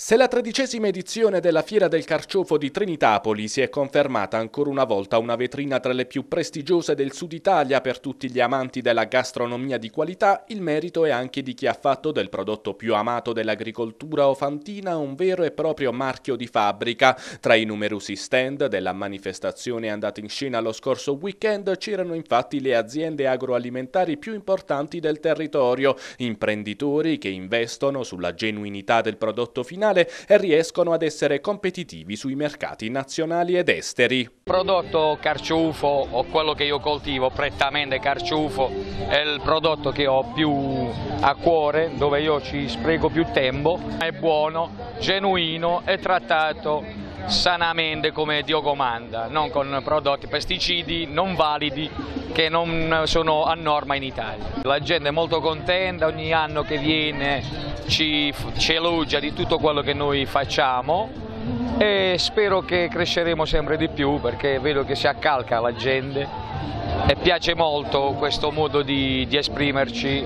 Se la tredicesima edizione della Fiera del Carciofo di Trinitapoli si è confermata ancora una volta una vetrina tra le più prestigiose del Sud Italia per tutti gli amanti della gastronomia di qualità, il merito è anche di chi ha fatto del prodotto più amato dell'agricoltura ofantina un vero e proprio marchio di fabbrica. Tra i numerosi stand della manifestazione andata in scena lo scorso weekend c'erano infatti le aziende agroalimentari più importanti del territorio, imprenditori che investono sulla genuinità del prodotto finale finale e riescono ad essere competitivi sui mercati nazionali ed esteri. Il Prodotto carciufo o quello che io coltivo, prettamente carciufo, è il prodotto che ho più a cuore, dove io ci spreco più tempo, è buono, genuino e trattato sanamente come Dio comanda, non con prodotti pesticidi non validi che non sono a norma in Italia. La gente è molto contenta, ogni anno che viene ci, ci elogia di tutto quello che noi facciamo e spero che cresceremo sempre di più perché vedo che si accalca la gente e piace molto questo modo di, di, esprimerci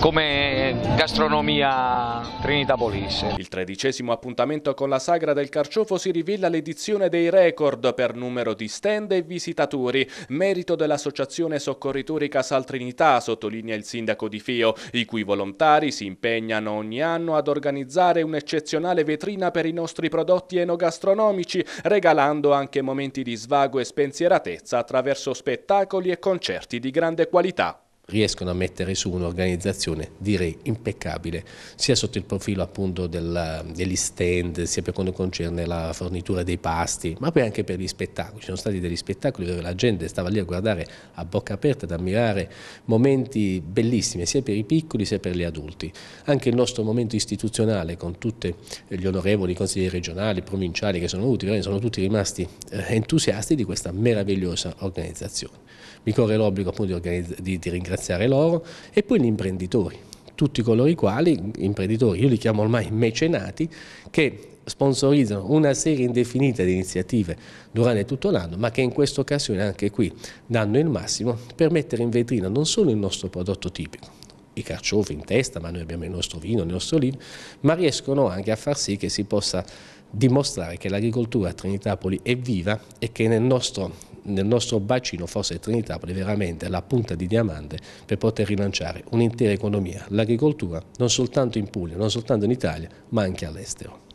come gastronomia Trinita Polisse. Il tredicesimo appuntamento con la Sagra del Carciofo si rivela l'edizione dei record per numero di stand e visitatori, merito dell'associazione Soccorritori Casal Trinità, sottolinea il sindaco di Fio, i cui volontari si impegnano ogni anno ad organizzare un'eccezionale vetrina per i nostri prodotti enogastronomici, regalando anche momenti di svago e spensieratezza attraverso spettacoli spettacoli e concerti di grande qualità riescono a mettere su un'organizzazione direi impeccabile sia sotto il profilo appunto della, degli stand sia per quanto concerne la fornitura dei pasti ma poi anche per gli spettacoli ci sono stati degli spettacoli dove la gente stava lì a guardare a bocca aperta ad ammirare momenti bellissimi sia per i piccoli sia per gli adulti anche il nostro momento istituzionale con tutti gli onorevoli consiglieri regionali provinciali che sono venuti sono tutti rimasti eh, entusiasti di questa meravigliosa organizzazione mi corre l'obbligo appunto di, di ringraziare ringraziare loro, e poi gli imprenditori, tutti coloro i quali, imprenditori, io li chiamo ormai mecenati, che sponsorizzano una serie indefinita di iniziative durante tutto l'anno, ma che in questa occasione anche qui danno il massimo per mettere in vetrina non solo il nostro prodotto tipico, i carciofi in testa, ma noi abbiamo il nostro vino, il nostro lino, ma riescono anche a far sì che si possa dimostrare che l'agricoltura a Trinitapoli è viva e che nel nostro, nel nostro bacino forse Trinitapoli è veramente la punta di diamante per poter rilanciare un'intera economia, l'agricoltura non soltanto in Puglia, non soltanto in Italia, ma anche all'estero.